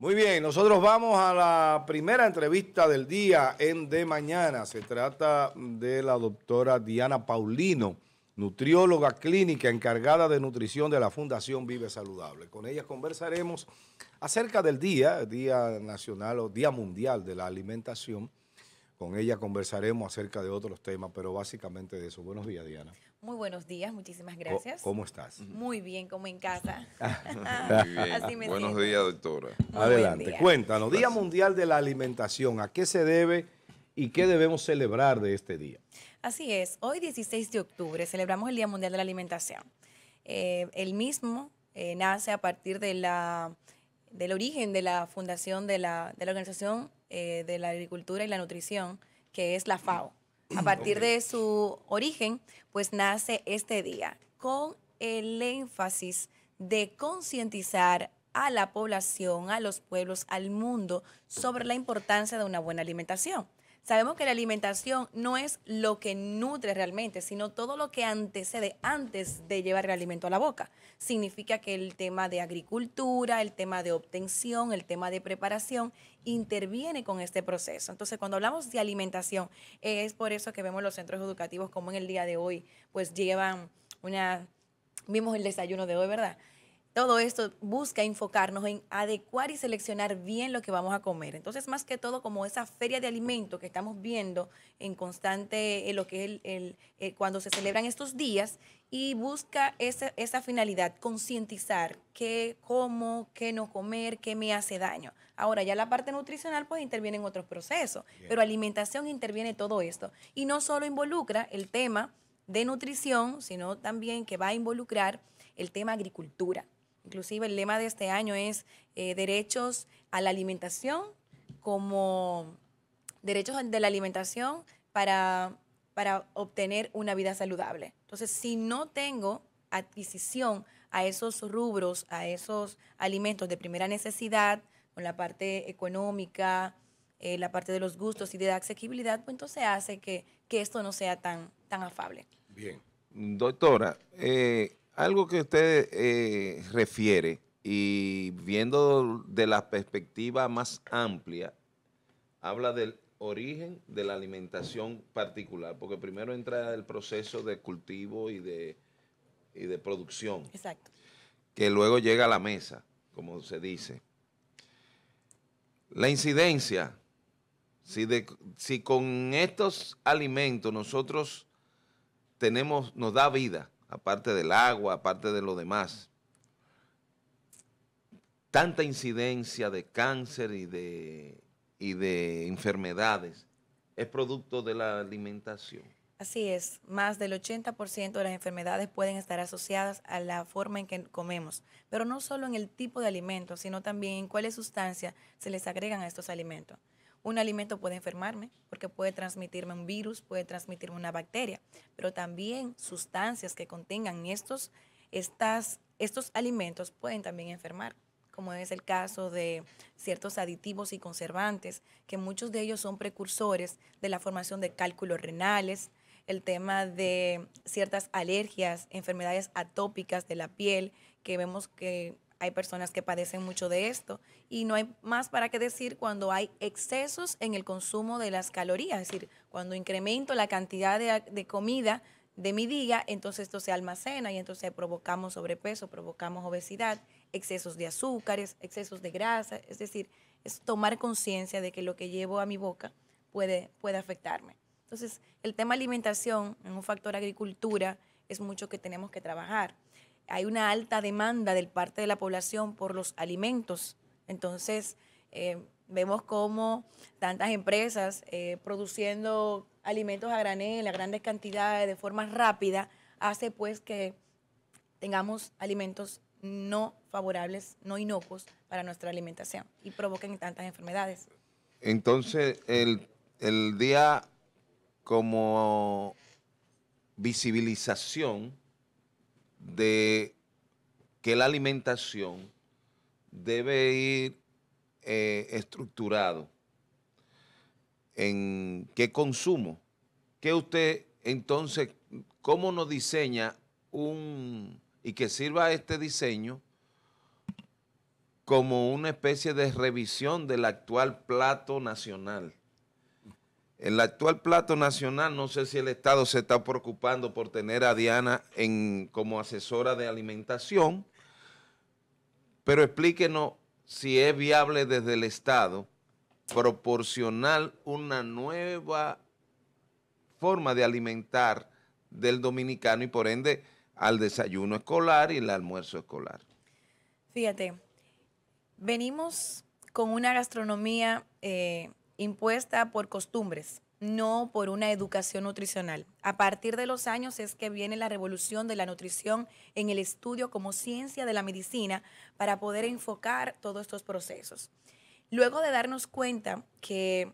Muy bien, nosotros vamos a la primera entrevista del día en De Mañana. Se trata de la doctora Diana Paulino, nutrióloga clínica encargada de nutrición de la Fundación Vive Saludable. Con ella conversaremos acerca del día, Día Nacional o Día Mundial de la Alimentación, con ella conversaremos acerca de otros temas, pero básicamente de eso. Buenos días, Diana. Muy buenos días, muchísimas gracias. ¿Cómo, estás? Muy bien, como en casa. Así me buenos días, doctora. Adelante, cuéntanos. Día Mundial de la Alimentación, ¿a qué se debe y qué debemos celebrar de este día? Así es, hoy 16 de octubre celebramos el Día Mundial de la Alimentación. Eh, el mismo eh, nace a partir de la, del origen de la fundación de la, de la Organización eh, de la Agricultura y la Nutrición, que es la FAO. A partir de su origen, pues nace este día con el énfasis de concientizar a la población, a los pueblos, al mundo sobre la importancia de una buena alimentación. Sabemos que la alimentación no es lo que nutre realmente, sino todo lo que antecede antes de llevar el alimento a la boca. Significa que el tema de agricultura, el tema de obtención, el tema de preparación interviene con este proceso. Entonces, cuando hablamos de alimentación, es por eso que vemos los centros educativos como en el día de hoy, pues llevan una vimos el desayuno de hoy, ¿verdad? todo esto busca enfocarnos en adecuar y seleccionar bien lo que vamos a comer. Entonces, más que todo, como esa feria de alimentos que estamos viendo en constante, eh, lo que es el, eh, cuando se celebran estos días, y busca esa, finalidad, concientizar qué como, qué no comer, qué me hace daño. Ahora, ya la parte nutricional, pues interviene en otros procesos, pero alimentación interviene todo esto. Y no solo involucra el tema de nutrición, sino también que va a involucrar el tema agricultura Inclusive el lema de este año es eh, derechos a la alimentación como derechos de la alimentación para, para obtener una vida saludable. Entonces, si no tengo adquisición a esos rubros, a esos alimentos de primera necesidad, con la parte económica, eh, la parte de los gustos y de la accesibilidad, pues entonces hace que, esto no sea tan, tan afable. Bien. Doctora, eh, algo que usted eh, refiere y viendo de la perspectiva más amplia, habla del origen de la alimentación particular, porque primero entra el proceso de cultivo y de, de producción. Exacto. Que luego llega a la mesa, como se dice. La incidencia, si, de, si con estos alimentos nosotros tenemos, nos da vida, aparte del agua, aparte de lo demás. Tanta incidencia de cáncer y de, y de enfermedades es producto de la alimentación. Así es, más del 80% de las enfermedades pueden estar asociadas a la forma en que comemos, pero no solo en el tipo de alimentos, sino también en cuáles sustancias se les agregan a estos alimentos. Un alimento puede enfermarme porque puede transmitirme un virus, puede transmitirme una bacteria, pero también sustancias que contengan estos, estas, estos alimentos pueden también enfermar como es el caso de ciertos aditivos y conservantes, que muchos de ellos son precursores de la formación de cálculos renales, el tema de ciertas alergias, enfermedades atópicas de la piel, que vemos que hay personas que padecen mucho de esto y no hay más para qué decir cuando hay excesos en el consumo de las calorías, es decir, cuando incremento la cantidad de, comida de mi día, entonces esto se almacena y entonces provocamos sobrepeso, provocamos obesidad, excesos de azúcares, excesos de grasa, es decir, es tomar conciencia de que lo que llevo a mi boca puede, puede afectarme. Entonces, el tema alimentación en un factor agricultura es mucho que tenemos que trabajar hay una alta demanda del parte de la población por los alimentos. Entonces, eh, vemos cómo tantas empresas eh, produciendo alimentos a granel, a grandes cantidades, de forma rápida, hace pues que tengamos alimentos no favorables, no inocuos para nuestra alimentación y provoquen tantas enfermedades. Entonces, el, el día como visibilización de que la alimentación debe ir eh, estructurado en qué consumo. Que usted entonces, ¿cómo nos diseña un... y que sirva este diseño como una especie de revisión del actual plato nacional? En el actual plato nacional, no sé si el Estado se está preocupando por tener a Diana como asesora de alimentación, pero explíquenos si es viable desde el Estado proporcionar una nueva forma de alimentar del dominicano y por ende al desayuno escolar y el almuerzo escolar. Fíjate, venimos con una gastronomía eh, impuesta por costumbres, no por una educación nutricional. A partir de los años es que viene la revolución de la nutrición en el estudio como ciencia de la medicina para poder enfocar todos estos procesos. Luego de darnos cuenta que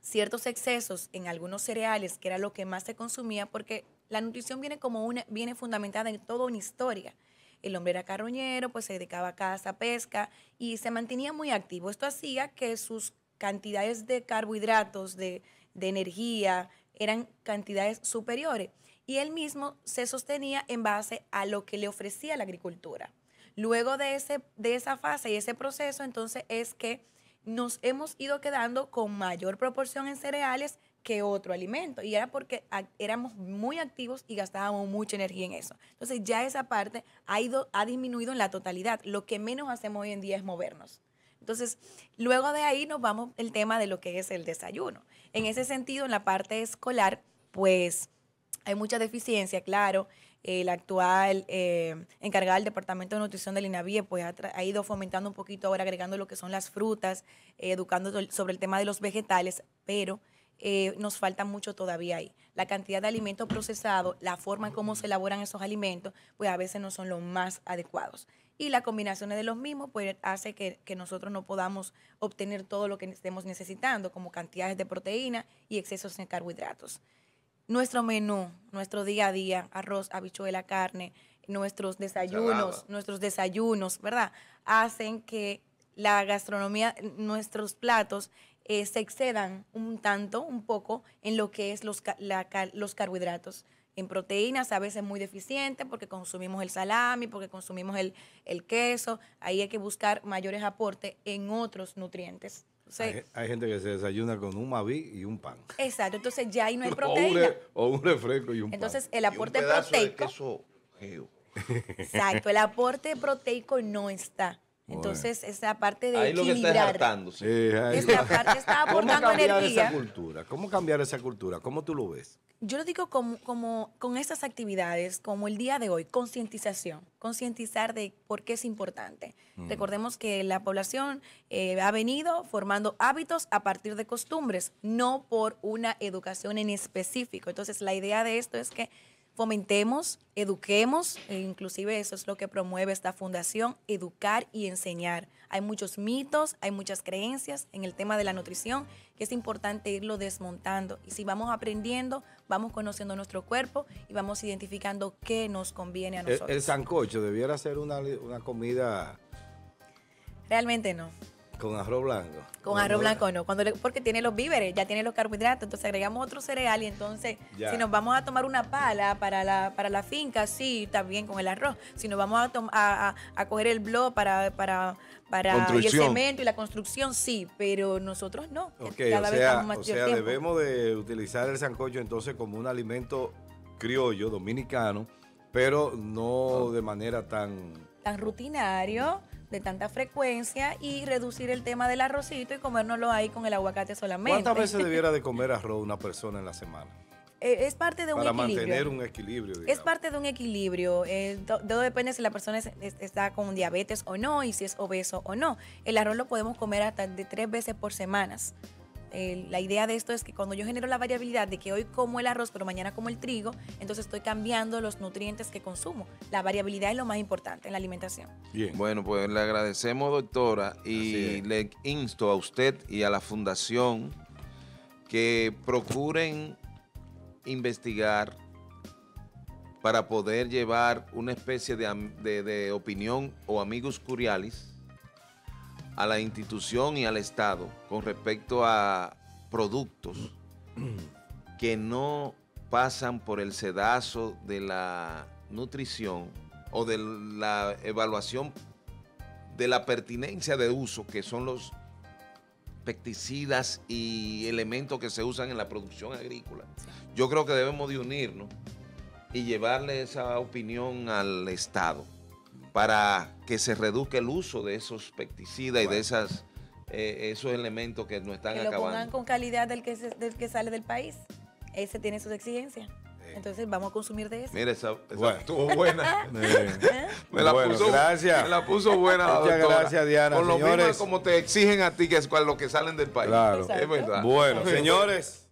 ciertos excesos en algunos cereales, que era lo que más se consumía, porque la nutrición viene como una, viene fundamentada en toda una historia. El hombre era carroñero, pues se dedicaba a caza, pesca y se mantenía muy activo. Esto hacía que sus cantidades de carbohidratos, de, de energía, eran cantidades superiores. Y él mismo se sostenía en base a lo que le ofrecía la agricultura. Luego de, ese, de esa fase y ese proceso, entonces es que nos hemos ido quedando con mayor proporción en cereales que otro alimento. Y era porque éramos muy activos y gastábamos mucha energía en eso. Entonces ya esa parte ha, ido, ha disminuido en la totalidad. Lo que menos hacemos hoy en día es movernos. Entonces, luego de ahí nos vamos el tema de lo que es el desayuno. En ese sentido, en la parte escolar, pues hay mucha deficiencia, claro. El actual eh, encargado del Departamento de Nutrición del INAVIE pues, ha, ido fomentando un poquito ahora, agregando lo que son las frutas, eh, educando sobre el tema de los vegetales, pero eh, nos falta mucho todavía ahí. La cantidad de alimentos procesados, la forma en cómo se elaboran esos alimentos, pues a veces no son los más adecuados y la combinación de los mismos pues, hace que, nosotros no podamos obtener todo lo que estemos necesitando, como cantidades de proteína y excesos en carbohidratos. Nuestro menú, nuestro día a día, arroz, habichuela, carne, nuestros desayunos, nuestros desayunos, ¿verdad? Hacen que la gastronomía, nuestros platos eh, se excedan un tanto, un poco en lo que es los, los carbohidratos en proteínas a veces muy deficiente porque consumimos el salami, porque consumimos el, queso. Ahí hay que buscar mayores aportes en otros nutrientes. hay, gente que se desayuna con un mavi y un pan. Exacto, entonces ya ahí no hay proteína. O un, refresco y un entonces, pan. Entonces el aporte proteico... Exacto, el aporte proteico no está. Entonces, esa parte de equilibrar. Eh, parte está aportando ¿Cómo cambiar energía. Esa cultura? ¿Cómo cambiar esa cultura? ¿Cómo tú lo ves? Yo lo digo como, con estas actividades, como el día de hoy, concientización. Concientizar de por qué es importante. Mm. Recordemos que la población eh, ha venido formando hábitos a partir de costumbres, no por una educación en específico. Entonces, la idea de esto es que fomentemos, eduquemos, e inclusive eso es lo que promueve esta fundación, educar y enseñar. Hay muchos mitos, hay muchas creencias en el tema de la nutrición que es importante irlo desmontando. Y si vamos aprendiendo, vamos conociendo nuestro cuerpo y vamos identificando qué nos conviene a nosotros. El, sancocho debiera ser una, una comida... Realmente no. Con arroz blanco. Con arroz blanco no, cuando porque tiene los víveres, ya tiene los carbohidratos, entonces agregamos otro cereal y entonces si nos vamos a tomar una pala para la, para la finca, sí, también con el arroz. Si nos vamos a, a, coger el blo para, para, para el cemento y la construcción, sí, pero nosotros no. Okay, o vez sea, más o sea debemos de utilizar el sancocho entonces como un alimento criollo, dominicano, pero no de manera tan... Tan rutinario tanta frecuencia y reducir el tema del arrocito y comérnoslo ahí con el aguacate solamente. ¿Cuántas veces debiera de comer arroz una persona en la semana? Eh, es parte de un equilibrio. Para mantener un equilibrio. Es parte de un equilibrio. Eh, todo, depende si la persona está con diabetes o no y si es obeso o no. El arroz lo podemos comer hasta de tres veces por semana la idea de esto es que cuando yo genero la variabilidad de que hoy como el arroz, pero mañana como el trigo, entonces estoy cambiando los nutrientes que consumo. La variabilidad es lo más importante en la alimentación. Bien. Bueno, pues le agradecemos, doctora, y le insto a usted y a la fundación que procuren investigar para poder llevar una especie de, opinión o amigos curiales a la institución y al Estado con respecto a productos que no pasan por el sedazo de la nutrición o de la evaluación de la pertinencia de uso, que son los pesticidas y elementos que se usan en la producción agrícola. Yo creo que debemos de unirnos y llevarle esa opinión al Estado para que se reduzca el uso de esos pesticidas y de esas, eh, esos elementos que no están que lo acabando. Pongan con calidad del que, del que sale del país. Ese tiene sus exigencias. Entonces vamos a consumir de eso. Mira, esa, estuvo buena. me, la puso, gracias. me la puso buena. Muchas gracias, Diana. Por lo mismo como te exigen a ti, que es lo que salen del país. Es verdad. Bueno, señores.